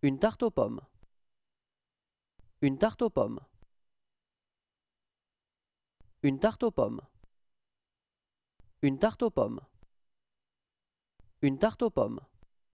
Une tarte aux pommes. Une tarte aux pommes. Une tarte aux pommes. Une tarte aux pommes. Une tarte aux pommes.